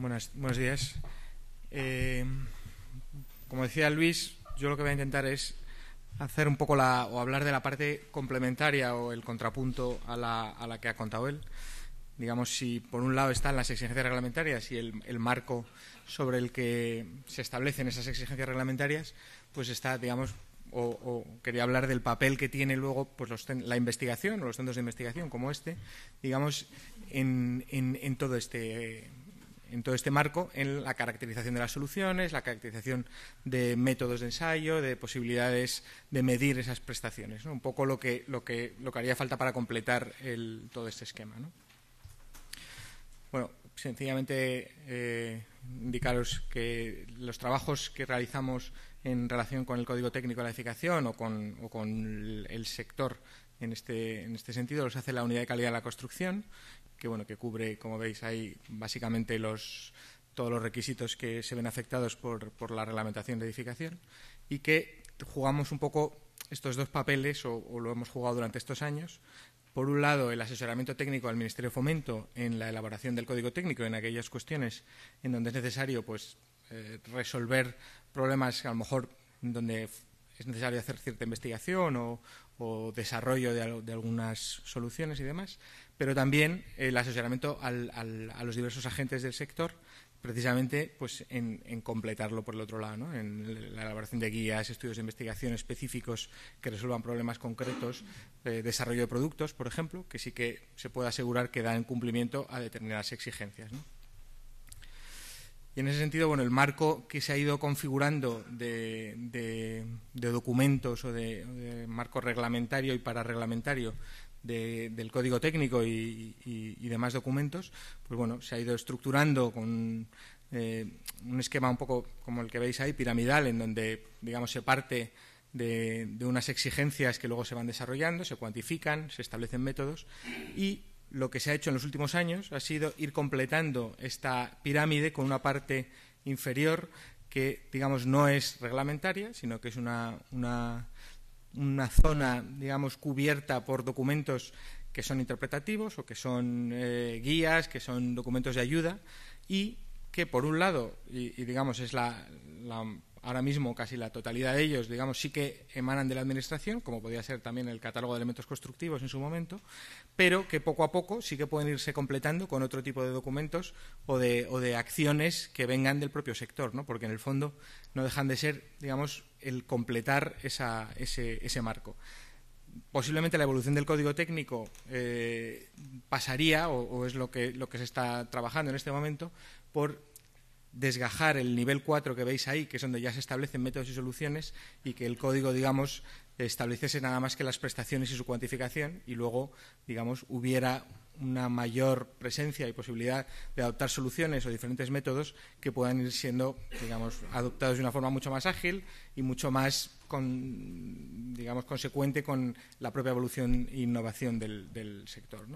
buenos días. Eh, como decía Luis, yo lo que voy a intentar es hacer un poco la, o hablar de la parte complementaria o el contrapunto a la, que ha contado él. Digamos, si por un lado están las exigencias reglamentarias y el, marco sobre el que se establecen esas exigencias reglamentarias, pues está, digamos, o, quería hablar del papel que tiene luego pues la investigación o los centros de investigación como este, digamos, en todo este, en todo este marco en la caracterización de las soluciones, la caracterización de métodos de ensayo, de posibilidades de medir esas prestaciones. Un poco lo que, lo, que, lo que haría falta para completar todo este esquema. Bueno, sencillamente eh, indicaros que los trabajos que realizamos en relación con el código técnico de la edificación o con, o con el sector en este, en este sentido los hace la unidad de calidad de la construcción, que bueno, que cubre, como veis, ahí básicamente los todos los requisitos que se ven afectados por, por la reglamentación de edificación y que jugamos un poco estos dos papeles o, lo hemos jugado durante estos años por un lado, el asesoramiento técnico al Ministerio de Fomento en la elaboración del Código Técnico en aquellas cuestiones en donde es necesario pues, eh, resolver problemas a lo mejor donde es necesario hacer cierta investigación o, desarrollo de, algunas soluciones y demás, pero también el asesoramiento a los diversos agentes del sector precisamente pues en, completarlo por el otro lado, en la elaboración de guías, estudios de investigación específicos que resuelvan problemas concretos, eh, desarrollo de productos, por ejemplo, que sí que se puede asegurar que dan cumplimiento a determinadas exigencias. Y en ese sentido, bueno, el marco que se ha ido configurando de, documentos o de, marco reglamentario y pararreglamentario del código técnico y, demás documentos, pues bueno, se ha ido estructurando con eh, un esquema un poco como el que veis ahí, piramidal, en donde, digamos, se parte de, de, unas exigencias que luego se van desarrollando, se cuantifican, se establecen métodos y lo que se ha hecho en los últimos años ha sido ir completando esta pirámide con una parte inferior que, digamos, no es reglamentaria, sino que es una, una, zona, digamos, cubierta por documentos que son interpretativos o que son eh, guías, que son documentos de ayuda y que, por un lado, y, digamos, es la ahora mismo casi la totalidad de ellos, digamos, sí que emanan de la Administración, como podía ser también el catálogo de elementos constructivos en su momento, pero que poco a poco sí que pueden irse completando con otro tipo de documentos o de, acciones que vengan del propio sector, ¿no? porque en el fondo no dejan de ser, digamos, el completar ese, marco posiblemente la evolución del código técnico eh, pasaría, o, es lo lo que, se está trabajando en este momento, por desgajar el nivel 4 que veis ahí, que es donde ya se establecen métodos y soluciones, y que el código, digamos, estableciese nada más que las prestaciones y su cuantificación, y luego, digamos, hubiera una mayor presencia y posibilidad de adoptar soluciones o diferentes métodos que puedan ir siendo, digamos, adoptados de una forma mucho más ágil y mucho más, digamos, consecuente con la propia evolución e innovación del, sector.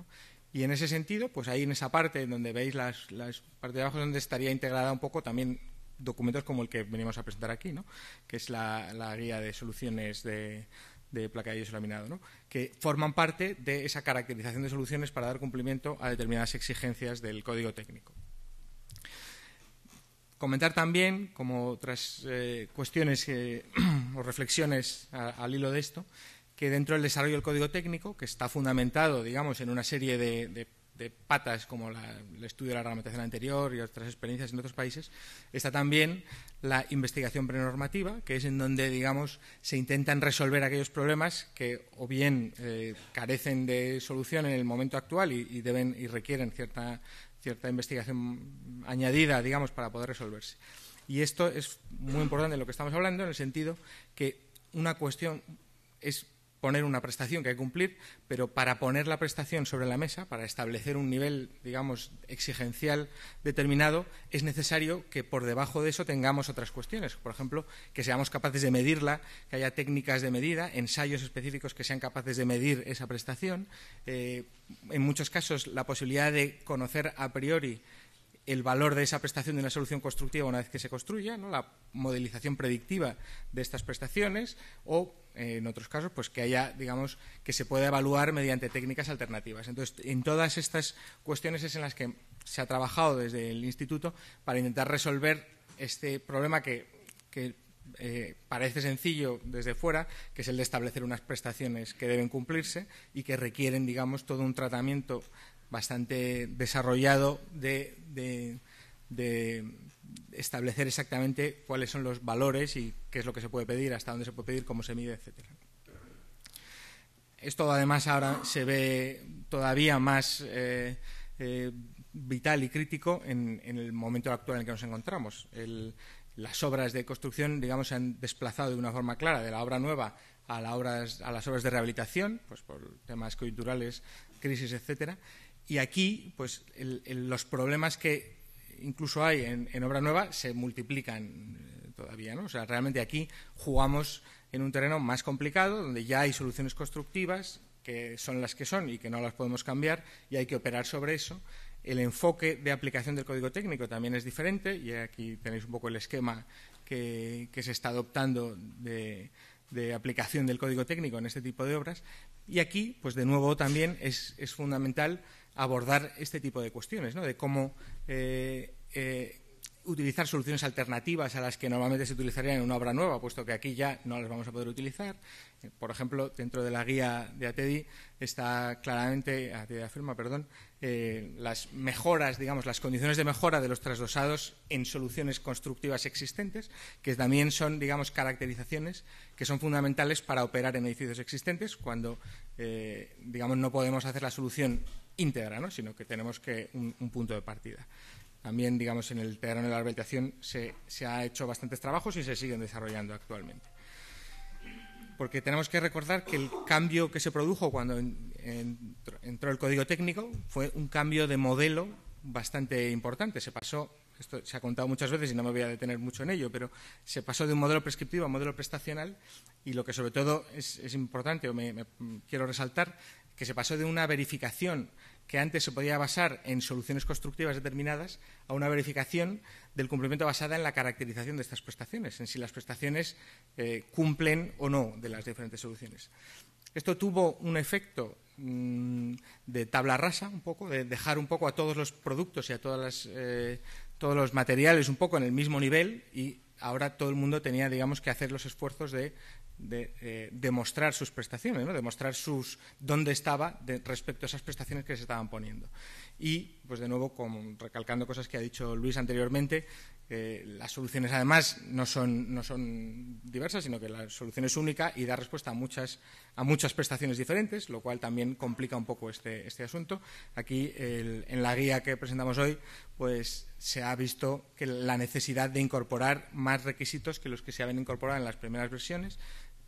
Y en ese sentido, pues ahí en esa parte donde veis las, parte partes de abajo donde estaría integrada un poco también documentos como el que venimos a presentar aquí, ¿no? que es la, guía de soluciones de, placa de yeso laminado, ¿no? que forman parte de esa caracterización de soluciones para dar cumplimiento a determinadas exigencias del código técnico. Comentar también, como otras eh, cuestiones eh, o reflexiones al hilo de esto, que dentro del desarrollo del código técnico, que está fundamentado, digamos, en una serie de, patas como el estudio de la reglamentación anterior y otras experiencias en otros países, está también la investigación prenormativa, que es en donde, digamos, se intentan resolver aquellos problemas que o bien eh, carecen de solución en el momento actual y, deben y requieren cierta, cierta investigación añadida, digamos, para poder resolverse. Y esto es muy importante en lo que estamos hablando, en el sentido que una cuestión es poner una prestación que hay que cumplir, pero para poner la prestación sobre la mesa, para establecer un nivel, digamos, exigencial determinado, es necesario que por debajo de eso tengamos otras cuestiones. Por ejemplo, que seamos capaces de medirla, que haya técnicas de medida, ensayos específicos que sean capaces de medir esa prestación. Eh, en muchos casos, la posibilidad de conocer a priori el valor de esa prestación de una solución constructiva una vez que se construya, ¿no? la modelización predictiva de estas prestaciones o, eh, en otros casos, pues que haya, digamos, que se pueda evaluar mediante técnicas alternativas. Entonces, en todas estas cuestiones es en las que se ha trabajado desde el Instituto para intentar resolver este problema que, eh, parece sencillo desde fuera, que es el de establecer unas prestaciones que deben cumplirse y que requieren, digamos, todo un tratamiento bastante desarrollado de, establecer exactamente cuáles son los valores y qué es lo que se puede pedir, hasta dónde se puede pedir, cómo se mide, etcétera. Esto además ahora se ve todavía más eh, eh, vital y crítico en, el momento actual en el que nos encontramos. las obras de construcción, digamos, se han desplazado de una forma clara de la obra nueva a, a las obras de rehabilitación, pues por temas coyunturales, crisis, etcétera, y aquí, pues, los problemas que incluso hay en, obra nueva se multiplican eh, todavía, ¿no? O sea, realmente aquí jugamos en un terreno más complicado, donde ya hay soluciones constructivas que son las que son y que no las podemos cambiar y hay que operar sobre eso. El enfoque de aplicación del código técnico también es diferente y aquí tenéis un poco el esquema que, se está adoptando de, aplicación del código técnico en este tipo de obras. Y aquí, pues de nuevo también es fundamental abordar este tipo de cuestiones, ¿no? de cómo eh, eh, utilizar soluciones alternativas a las que normalmente se utilizarían en una obra nueva, puesto que aquí ya no las vamos a poder utilizar. Eh, por ejemplo, dentro de la guía de ATEDI está claramente, ATEDI afirma, perdón, eh, las mejoras, digamos, las condiciones de mejora de los trasdosados en soluciones constructivas existentes, que también son, digamos, caracterizaciones que son fundamentales para operar en edificios existentes cuando, eh, digamos, no podemos hacer la solución íntegra, sino que tenemos que un punto de partida también, digamos, en el terreno de la rehabilitación se, ha hecho bastantes trabajos y se siguen desarrollando actualmente. Porque tenemos que recordar que el cambio que se produjo cuando entró el código técnico fue un cambio de modelo bastante importante. Se pasó, esto se ha contado muchas veces y no me voy a detener mucho en ello, pero se pasó de un modelo prescriptivo a un modelo prestacional y lo que sobre todo es, importante o me quiero resaltar, que se pasó de una verificación que antes se podía basar en soluciones constructivas determinadas a una verificación del cumplimiento basada en la caracterización de estas prestaciones, en si las prestaciones eh, cumplen o no de las diferentes soluciones. Esto tuvo un efecto mm, de tabla rasa, un poco, de dejar un poco a todos los productos y a eh, todos los materiales un poco en el mismo nivel y ahora todo el mundo tenía, digamos, que hacer los esfuerzos de de eh, demostrar sus prestaciones, ¿no? demostrar sus, dónde estaba respecto a esas prestaciones que se estaban poniendo y, pues de nuevo, recalcando cosas que ha dicho Luis anteriormente, las soluciones además no son, diversas, sino que la solución es única y da respuesta a muchas, a muchas prestaciones diferentes, lo cual también complica un poco este, este asunto. Aquí, en la guía que presentamos hoy, pues se ha visto que la necesidad de incorporar más requisitos que los que se habían incorporado en las primeras versiones,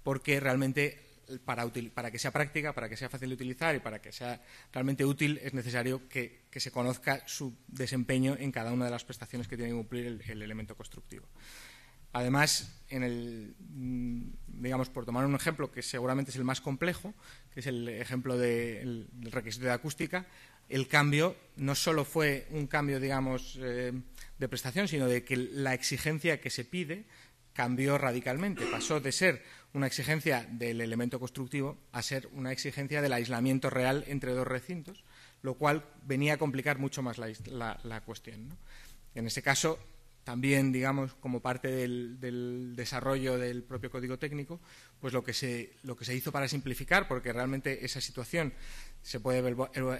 porque realmente para, que sea práctica, para que sea fácil de utilizar y para que sea realmente útil, es necesario que, se conozca su desempeño en cada una de las prestaciones que tiene que cumplir el, elemento constructivo. Además, en el, mm, digamos, por tomar un ejemplo que seguramente es el más complejo, que es el ejemplo del requisito de acústica, el cambio no solo fue un cambio, digamos, eh, de prestación, sino de que la exigencia que se pide cambió radicalmente. Pasó de ser una exigencia del elemento constructivo a ser una exigencia del aislamiento real entre dos recintos, lo cual venía a complicar mucho más la, cuestión. En ese caso, también, digamos, como parte del, desarrollo del propio código técnico, pues lo que, se, lo que se hizo para simplificar, porque realmente esa situación se puede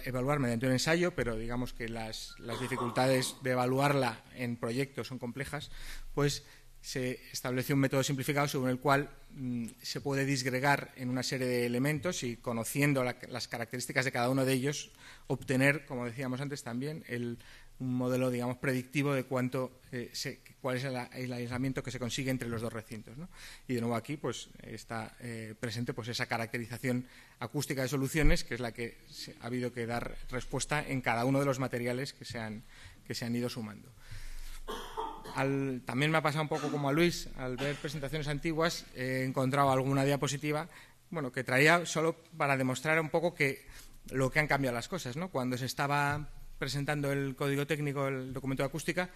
evaluar mediante un ensayo, pero digamos que las dificultades de evaluarla en proyectos son complejas, pues se estableció un método simplificado según el cual mm, se puede disgregar en una serie de elementos y conociendo las características de cada uno de ellos, obtener, como decíamos antes también, un modelo, predictivo de cuánto, eh, cuál es el, aislamiento que se consigue entre los dos recintos. Y de nuevo aquí pues, está eh, presente pues, esa caracterización acústica de soluciones, que es la que ha habido que dar respuesta en cada uno de los materiales que se han ido sumando también me ha pasado un poco como a Luis, al ver presentaciones antiguas he encontrado alguna diapositiva bueno, que traía solo para demostrar un poco que lo que han cambiado las cosas. ¿no? Cuando se estaba presentando el código técnico, el documento de acústica,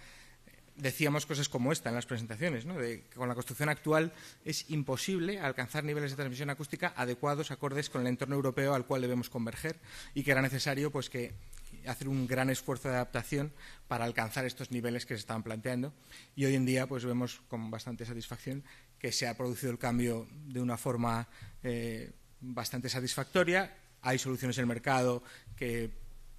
decíamos cosas como esta en las presentaciones, de que con la construcción actual es imposible alcanzar niveles de transmisión acústica adecuados, acordes con el entorno europeo al cual debemos converger y que era necesario pues, que hacer un gran esfuerzo de adaptación para alcanzar estos niveles que se estaban planteando. Y hoy en día pues vemos con bastante satisfacción que se ha producido el cambio de una forma eh, bastante satisfactoria. Hay soluciones en el mercado que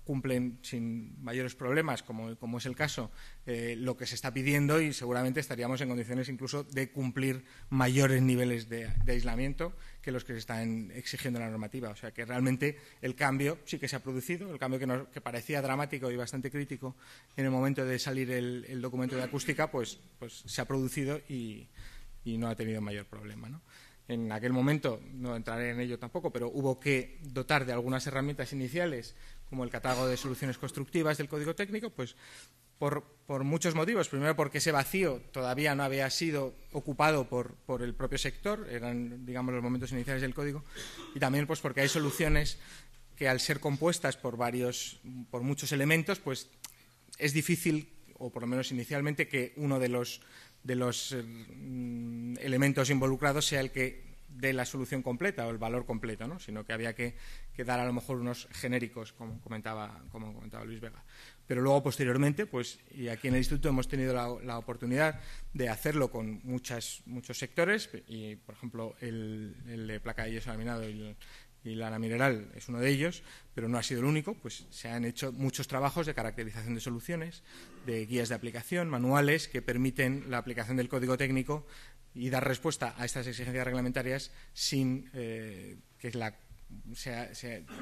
cumplen sin mayores problemas, como, es el caso, eh, lo que se está pidiendo y seguramente estaríamos en condiciones incluso de cumplir mayores niveles de, aislamiento que los que se están exigiendo en la normativa. O sea que realmente el cambio sí que se ha producido, el cambio que, parecía dramático y bastante crítico en el momento de salir el, documento de acústica, pues, pues se ha producido y, no ha tenido mayor problema. En aquel momento, no entraré en ello tampoco, pero hubo que dotar de algunas herramientas iniciales, como el catálogo de soluciones constructivas del código técnico, pues por, muchos motivos. Primero, porque ese vacío todavía no había sido ocupado por, por, el propio sector, eran, digamos, los momentos iniciales del código, y también pues porque hay soluciones que al ser compuestas por varios, por muchos elementos, pues es difícil, o por lo menos inicialmente, que uno de los de los eh, mm, elementos involucrados sea el que dé la solución completa o el valor completo, ¿no? sino que había que, dar a lo mejor unos genéricos, como comentaba, como comentaba Luis Vega. Pero luego, posteriormente, pues, y aquí en el Instituto hemos tenido la, oportunidad de hacerlo con muchas, muchos sectores, y, por ejemplo, el, de placa de yeso laminado y el, y la mineral es uno de ellos, pero no ha sido el único, pues se han hecho muchos trabajos de caracterización de soluciones, de guías de aplicación, manuales que permiten la aplicación del código técnico y dar respuesta a estas exigencias reglamentarias sin eh, que la, sea,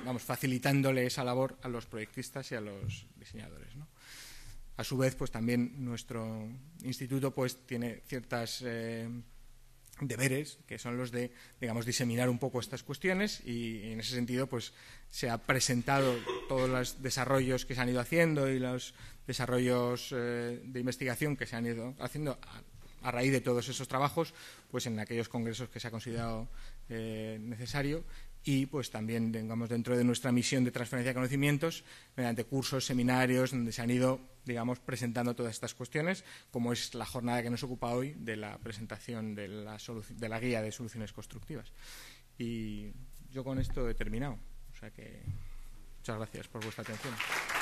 vamos, facilitándole esa labor a los proyectistas y a los diseñadores. A su vez, pues también nuestro instituto pues tiene ciertas eh, deberes, que son los de, digamos, diseminar un poco estas cuestiones y, en ese sentido, pues se ha presentado todos los desarrollos que se han ido haciendo y los desarrollos eh, de investigación que se han ido haciendo a raíz de todos esos trabajos, pues en aquellos congresos que se ha considerado eh, necesario y pues también, tengamos dentro de nuestra misión de transferencia de conocimientos, mediante cursos, seminarios, donde se han ido, digamos, presentando todas estas cuestiones, como es la jornada que nos ocupa hoy de la presentación de la, de la guía de soluciones constructivas. Y yo con esto he terminado. O sea que muchas gracias por vuestra atención.